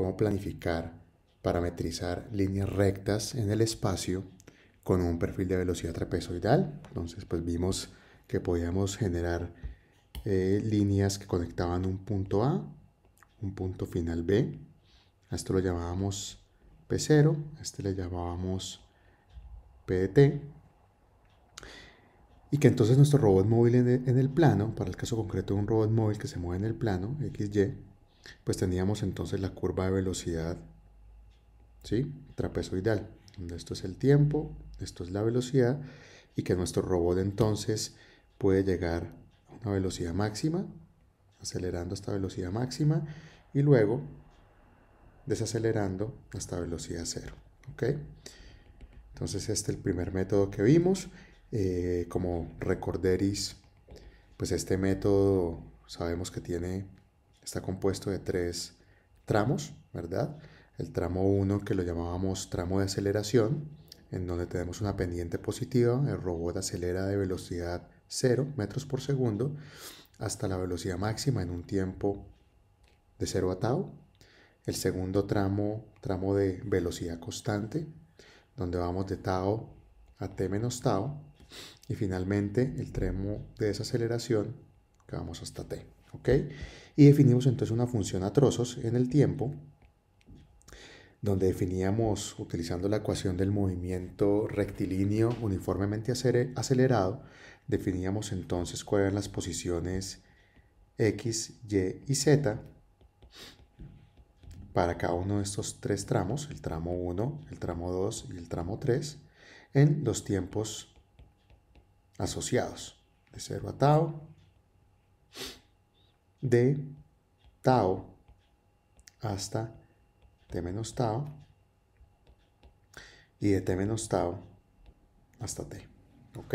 cómo planificar, parametrizar líneas rectas en el espacio con un perfil de velocidad trapezoidal. Entonces, pues vimos que podíamos generar eh, líneas que conectaban un punto A, un punto final B. A esto lo llamábamos P0, a este le llamábamos PDT. Y que entonces nuestro robot móvil en el plano, para el caso concreto de un robot móvil que se mueve en el plano, XY, pues teníamos entonces la curva de velocidad, ¿sí? Trapezoidal, donde esto es el tiempo, esto es la velocidad, y que nuestro robot entonces puede llegar a una velocidad máxima, acelerando hasta velocidad máxima, y luego desacelerando hasta velocidad cero, ¿ok? Entonces este es el primer método que vimos. Eh, como recorderis, pues este método sabemos que tiene está compuesto de tres tramos, ¿verdad? El tramo 1 que lo llamábamos tramo de aceleración, en donde tenemos una pendiente positiva, el robot acelera de velocidad 0 metros por segundo hasta la velocidad máxima en un tiempo de 0 a tau. El segundo tramo, tramo de velocidad constante, donde vamos de tau a t menos tau. Y finalmente el tramo de desaceleración, que vamos hasta t. Y definimos entonces una función a trozos en el tiempo, donde definíamos, utilizando la ecuación del movimiento rectilíneo uniformemente acelerado, definíamos entonces cuáles eran las posiciones X, Y y Z para cada uno de estos tres tramos, el tramo 1, el tramo 2 y el tramo 3, en los tiempos asociados, de 0 a tau, de tau hasta t menos tau y de t menos tau hasta t. ¿Ok?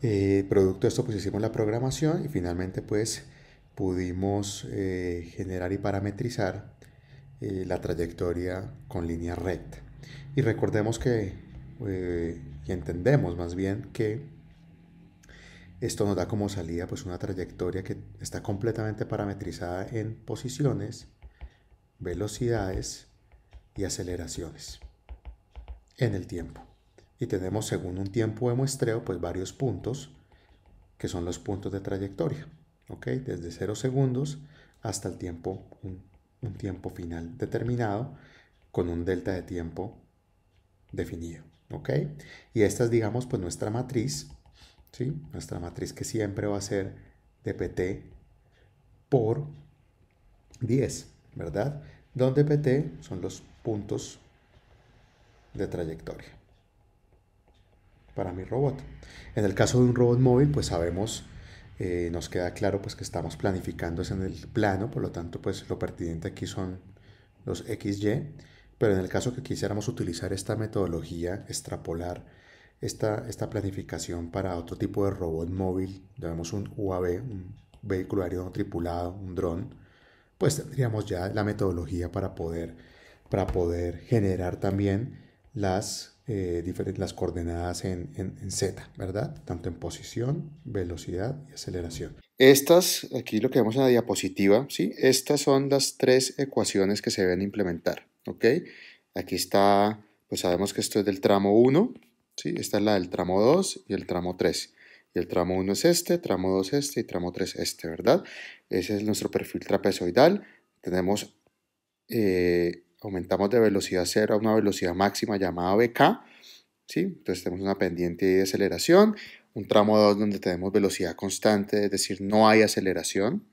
Eh, producto de esto pues hicimos la programación y finalmente pues pudimos eh, generar y parametrizar eh, la trayectoria con línea recta. Y recordemos que, y entendemos más bien que esto nos da como salida pues una trayectoria que está completamente parametrizada en posiciones, velocidades y aceleraciones en el tiempo. Y tenemos según un tiempo de muestreo pues varios puntos que son los puntos de trayectoria, Desde 0 segundos hasta el tiempo, un, tiempo final determinado con un delta de tiempo definido, Y esta es digamos pues nuestra matriz nuestra matriz que siempre va a ser de PT por 10, ¿verdad? Donde PT son los puntos de trayectoria para mi robot. En el caso de un robot móvil, pues sabemos, eh, nos queda claro pues que estamos planificando en el plano, por lo tanto pues lo pertinente aquí son los XY, pero en el caso que quisiéramos utilizar esta metodología extrapolar esta, esta planificación para otro tipo de robot móvil, llamemos un UAV, un vehículo aéreo tripulado, un dron, pues tendríamos ya la metodología para poder, para poder generar también las, eh, diferentes, las coordenadas en, en, en, Z, ¿verdad? Tanto en posición, velocidad y aceleración. Estas, aquí lo que vemos en la diapositiva, ¿sí? Estas son las tres ecuaciones que se deben implementar, ¿ok? Aquí está, pues sabemos que esto es del tramo 1, ¿sí? Esta es la del tramo 2 y el tramo 3. Y el tramo 1 es este, tramo 2 este y tramo 3 este, ¿verdad? Ese es nuestro perfil trapezoidal. Tenemos, eh, aumentamos de velocidad 0 a una velocidad máxima llamada BK, ¿sí? Entonces tenemos una pendiente de aceleración, un tramo 2 donde tenemos velocidad constante, es decir, no hay aceleración,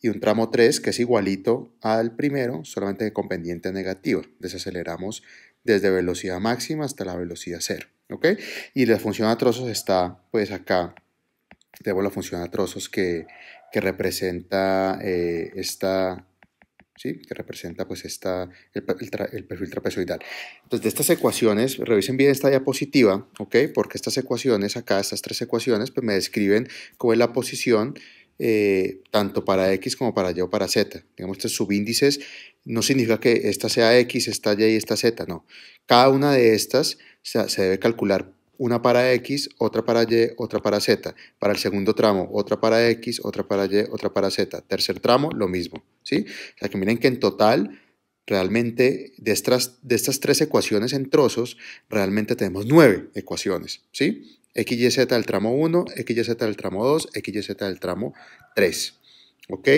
y un tramo 3 que es igualito al primero, solamente con pendiente negativa. Desaceleramos desde velocidad máxima hasta la velocidad cero. ¿ok? Y la función a trozos está pues acá. Tenemos la función a trozos que, que representa eh, esta, ¿Sí? que representa pues esta, el, perfil trapezoidal. Entonces, de estas ecuaciones, revisen bien esta diapositiva, ¿ok? Porque estas ecuaciones, acá estas tres ecuaciones, pues me describen cómo es la posición eh, tanto para X como para Y o para Z. Tenemos estos subíndices no significa que esta sea X, esta Y y esta Z, no. Cada una de estas se, debe calcular una para X, otra para Y, otra para Z. Para el segundo tramo, otra para X, otra para Y, otra para Z. Tercer tramo, lo mismo. ¿sí? O sea que miren que en total, realmente, de estas, tres ecuaciones en trozos, realmente tenemos nueve ecuaciones. ¿sí? X, Y, del tramo 1, X, Y, del tramo 2, X, Y, del tramo 3. ¿Ok?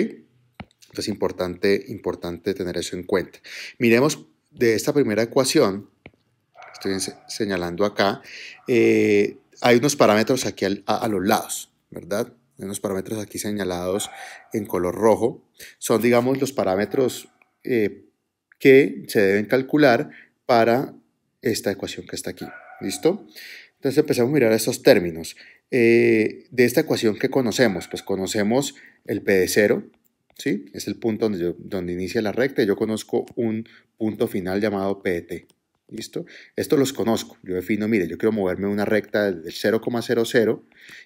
Entonces es importante, importante tener eso en cuenta. Miremos de esta primera ecuación, estoy señalando acá, eh, hay unos parámetros aquí a, los lados, ¿verdad? Hay unos parámetros aquí señalados en color rojo. Son, digamos, los parámetros eh, que se deben calcular para esta ecuación que está aquí. ¿Listo? Entonces empezamos a mirar estos términos. Eh, de esta ecuación que conocemos, pues conocemos el P de 0, ¿sí? Es el punto donde, inicia la recta y yo conozco un punto final llamado PT. E ¿Listo? Esto los conozco. Yo defino, mire, yo quiero moverme una recta del 0,00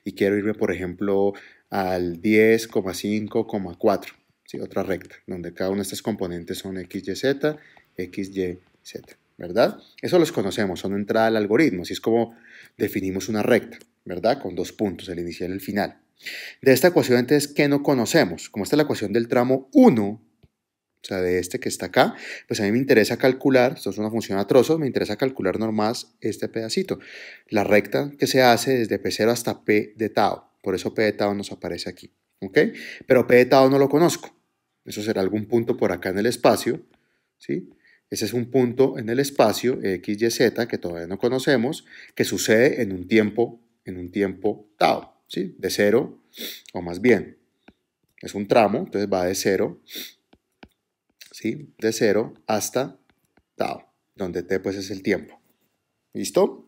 y quiero irme, por ejemplo, al 10,5,4. ¿sí? Otra recta, donde cada uno de estos componentes son x, y, z, x, y, z. ¿Verdad? Eso los conocemos, son entrada al algoritmo. Así es como definimos una recta, ¿verdad? Con dos puntos, el inicial y el final. De esta ecuación entonces, ¿qué no conocemos? Como esta es la ecuación del tramo 1, o sea, de este que está acá, pues a mí me interesa calcular, esto es una función a trozos, me interesa calcular nomás este pedacito, la recta que se hace desde P0 hasta P de tau, por eso P de tau nos aparece aquí, ¿ok? Pero P de tau no lo conozco, eso será algún punto por acá en el espacio, ¿sí? Ese es un punto en el espacio x, y, z que todavía no conocemos, que sucede en un tiempo, en un tiempo tau. ¿sí? De cero, o más bien, es un tramo, entonces va de cero, ¿sí? De cero hasta tau, donde t pues es el tiempo. ¿Listo?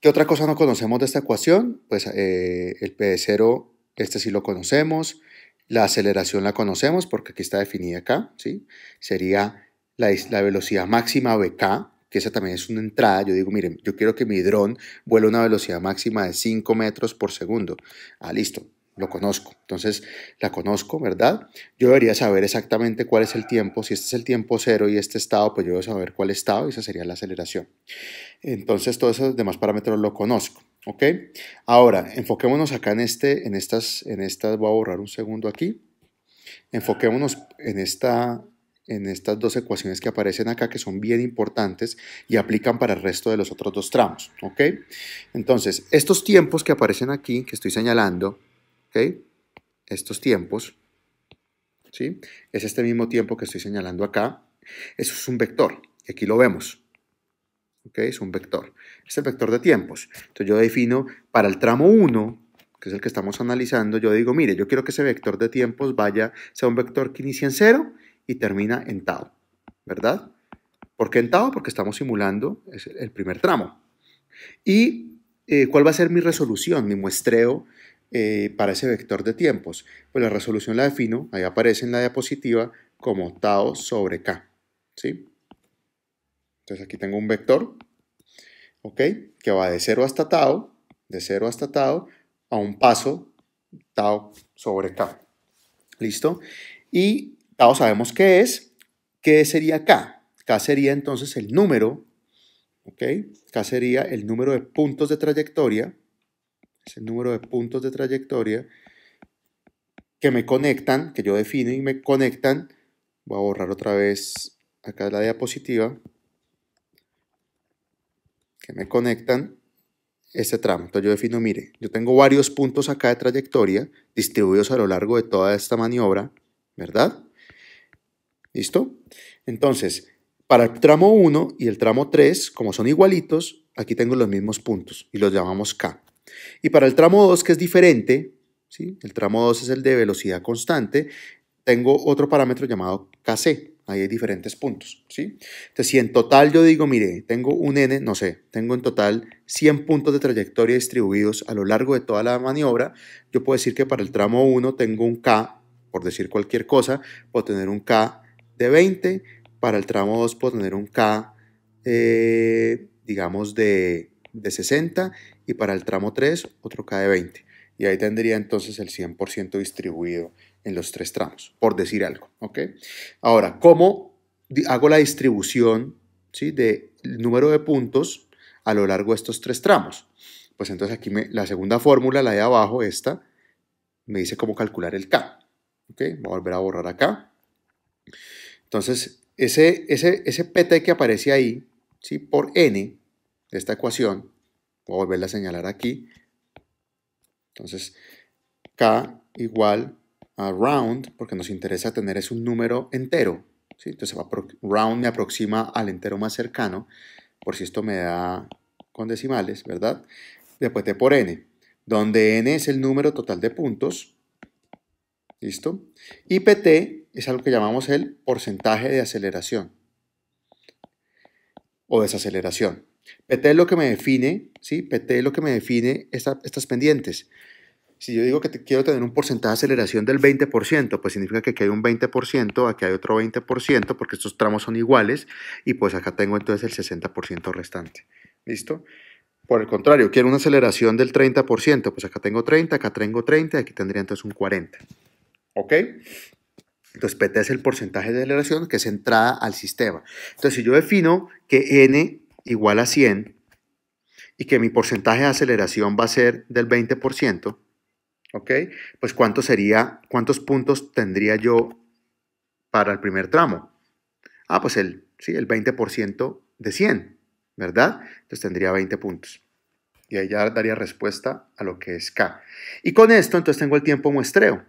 ¿Qué otra cosa no conocemos de esta ecuación? Pues eh, el p de 0, este sí lo conocemos, la aceleración la conocemos porque aquí está definida acá, ¿sí? Sería la, velocidad máxima vk, que esa también es una entrada, yo digo, miren, yo quiero que mi dron vuele a una velocidad máxima de 5 metros por segundo. Ah, listo, lo conozco. Entonces, la conozco, ¿verdad? Yo debería saber exactamente cuál es el tiempo. Si este es el tiempo cero y este estado, pues yo debo saber cuál estado y esa sería la aceleración. Entonces, todos esos demás parámetros lo conozco. ¿Ok? Ahora, enfoquémonos acá en este, en estas, en estas, voy a borrar un segundo aquí. Enfoquémonos en esta, en estas dos ecuaciones que aparecen acá, que son bien importantes y aplican para el resto de los otros dos tramos. ¿ok? Entonces, estos tiempos que aparecen aquí, que estoy señalando, ¿ok? estos tiempos, ¿sí? es este mismo tiempo que estoy señalando acá, eso es un vector, y aquí lo vemos. ¿ok? Es un vector, es el vector de tiempos. Entonces yo defino para el tramo 1, que es el que estamos analizando, yo digo, mire, yo quiero que ese vector de tiempos vaya, sea un vector que inicie en 0 y termina en tau, ¿verdad? ¿Por qué en tau? Porque estamos simulando el primer tramo. ¿Y eh, cuál va a ser mi resolución, mi muestreo eh, para ese vector de tiempos? Pues la resolución la defino, ahí aparece en la diapositiva, como tau sobre k, ¿sí? Entonces aquí tengo un vector, ¿ok? Que va de 0 hasta tau, de 0 hasta tau, a un paso tau sobre k. ¿Listo? Y todos sabemos qué es. ¿Qué sería K? K sería entonces el número, ¿ok? K sería el número de puntos de trayectoria, es el número de puntos de trayectoria que me conectan, que yo defino y me conectan. Voy a borrar otra vez acá la diapositiva. Que me conectan este tramo. Entonces yo defino, mire, yo tengo varios puntos acá de trayectoria distribuidos a lo largo de toda esta maniobra, ¿verdad? ¿Listo? Entonces, para el tramo 1 y el tramo 3, como son igualitos, aquí tengo los mismos puntos y los llamamos K. Y para el tramo 2, que es diferente, ¿sí? el tramo 2 es el de velocidad constante, tengo otro parámetro llamado KC. Ahí hay diferentes puntos. ¿sí? Entonces, si en total yo digo, mire, tengo un N, no sé, tengo en total 100 puntos de trayectoria distribuidos a lo largo de toda la maniobra, yo puedo decir que para el tramo 1 tengo un K, por decir cualquier cosa, puedo tener un K de 20. Para el tramo 2 puedo tener un K, eh, digamos, de, 60 y para el tramo 3 otro K de 20. Y ahí tendría entonces el 100% distribuido en los tres tramos, por decir algo. ¿ok? Ahora, ¿cómo hago la distribución ¿sí? del número de puntos a lo largo de estos tres tramos? Pues entonces aquí la segunda fórmula, la de abajo, esta, me dice cómo calcular el K. Voy a volver a borrar acá. Entonces, ese, ese, PT que aparece ahí, ¿sí? por n de esta ecuación, voy a volverla a señalar aquí. Entonces, k igual a round, porque nos interesa tener es un número entero. ¿sí? Entonces, round me aproxima al entero más cercano, por si esto me da con decimales, ¿verdad? Después de por n, donde n es el número total de puntos, ¿Listo? Y PT es algo que llamamos el porcentaje de aceleración o desaceleración. PT es lo que me define, ¿sí? PT es lo que me define estas pendientes. Si yo digo que quiero tener un porcentaje de aceleración del 20%, pues significa que aquí hay un 20%, aquí hay otro 20%, porque estos tramos son iguales, y pues acá tengo entonces el 60% restante. ¿Listo? Por el contrario, quiero una aceleración del 30%, pues acá tengo 30, acá tengo 30, aquí tendría entonces un 40. ¿Ok? Entonces, PT es el porcentaje de aceleración que es entrada al sistema. Entonces, si yo defino que N igual a 100 y que mi porcentaje de aceleración va a ser del 20%, ¿ok? Pues, ¿cuánto sería, cuántos puntos tendría yo para el primer tramo? Ah, pues el, sí, el 20% de 100, ¿verdad? Entonces tendría 20 puntos. Y ahí ya daría respuesta a lo que es K. Y con esto, entonces tengo el tiempo muestreo.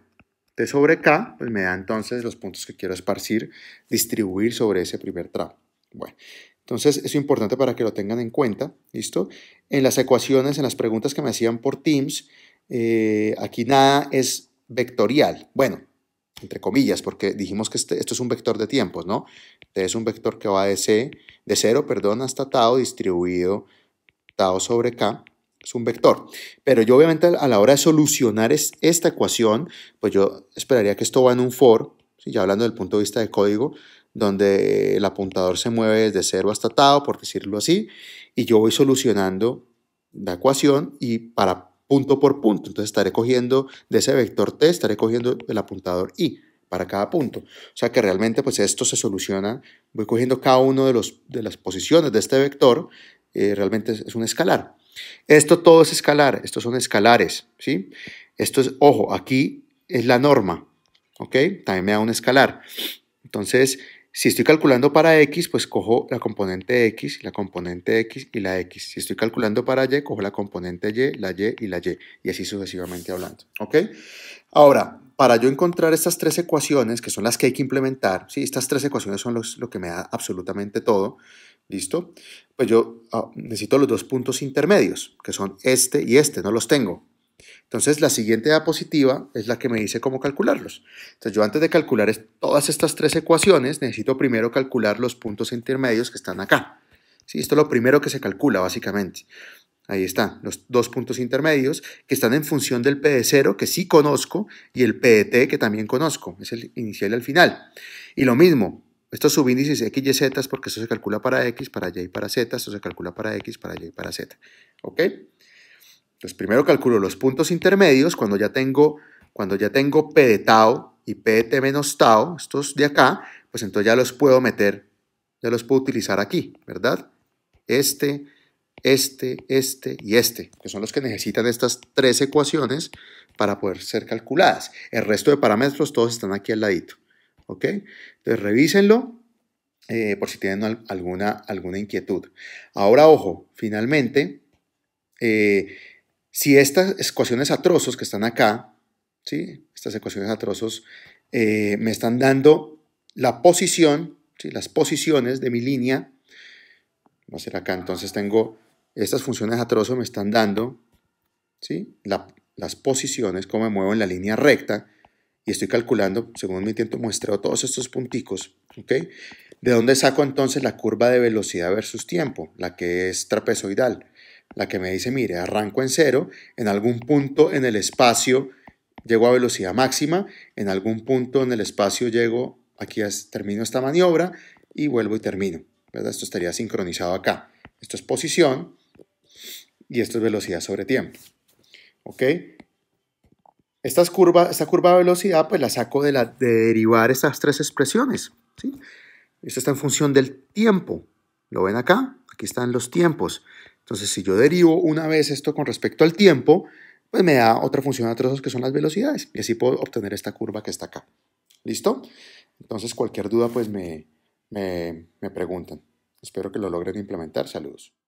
T sobre K, pues me da entonces los puntos que quiero esparcir, distribuir sobre ese primer tramo. Bueno, entonces es importante para que lo tengan en cuenta, ¿listo? En las ecuaciones, en las preguntas que me hacían por Teams, eh, aquí nada es vectorial. Bueno, entre comillas, porque dijimos que este, esto es un vector de tiempos, ¿no? T es un vector que va de, C, de cero perdón, hasta tau distribuido tau sobre k es un vector. Pero yo obviamente a la hora de solucionar esta ecuación, pues yo esperaría que esto va en un for, ya hablando del punto de vista de código, donde el apuntador se mueve desde cero hasta tau, por decirlo así, y yo voy solucionando la ecuación y para punto por punto. Entonces estaré cogiendo de ese vector t, estaré cogiendo el apuntador i para cada punto. O sea que realmente pues esto se soluciona, voy cogiendo cada uno de, los, de las posiciones de este vector, eh, realmente es un escalar. Esto todo es escalar, estos son escalares, ¿sí? Esto es, ojo, aquí es la norma, ¿ok? También me da un escalar. Entonces, si estoy calculando para X, pues cojo la componente X, la componente X y la X. Si estoy calculando para Y, cojo la componente Y, la Y y la Y. Y así sucesivamente hablando, ¿ok? Ahora, para yo encontrar estas tres ecuaciones, que son las que hay que implementar, ¿sí? estas tres ecuaciones son los, lo que me da absolutamente todo, ¿Listo? Pues yo ah, necesito los dos puntos intermedios, que son este y este, no los tengo. Entonces la siguiente diapositiva es la que me dice cómo calcularlos. Entonces yo antes de calcular todas estas tres ecuaciones, necesito primero calcular los puntos intermedios que están acá. ¿Sí? Esto es lo primero que se calcula básicamente. Ahí están los dos puntos intermedios que están en función del PD0 que sí conozco y el PDT que también conozco. Es el inicial y el final. Y lo mismo, estos subíndices X y Z, porque esto se calcula para X, para Y y para Z, esto se calcula para X, para Y y para Z. ¿Ok? Entonces primero calculo los puntos intermedios cuando ya tengo, cuando ya tengo P de tau y P de T menos tau, estos de acá, pues entonces ya los puedo meter, ya los puedo utilizar aquí, ¿verdad? Este, este, este y este, que son los que necesitan estas tres ecuaciones para poder ser calculadas. El resto de parámetros todos están aquí al ladito. ¿ok? Entonces revísenlo eh, por si tienen alguna, alguna inquietud. Ahora, ojo, finalmente, eh, si estas ecuaciones a trozos que están acá, ¿sí? estas ecuaciones a trozos eh, me están dando la posición, ¿sí? las posiciones de mi línea, Voy a hacer acá, entonces tengo estas funciones a trozos me están dando las posiciones, cómo me muevo en la línea recta, y estoy calculando, según mi intento, muestreo, todos estos punticos, ¿ok? ¿De dónde saco entonces la curva de velocidad versus tiempo? La que es trapezoidal, la que me dice, mire, arranco en cero, en algún punto en el espacio llego a velocidad máxima, en algún punto en el espacio llego, aquí termino esta maniobra y vuelvo y termino, ¿verdad? Esto estaría sincronizado acá. Esto es posición y esto es velocidad sobre tiempo, ¿ok? curva, esta curva de velocidad pues la saco de, la, derivar estas tres expresiones. Esto está en función del tiempo. ¿Lo ven acá? Aquí están los tiempos. Entonces, si yo derivo una vez esto con respecto al tiempo, pues me da otra función a trozos que son las velocidades. Y así puedo obtener esta curva que está acá. ¿Listo? Entonces, cualquier duda, pues me, me, me preguntan. Espero que lo logren implementar. Saludos.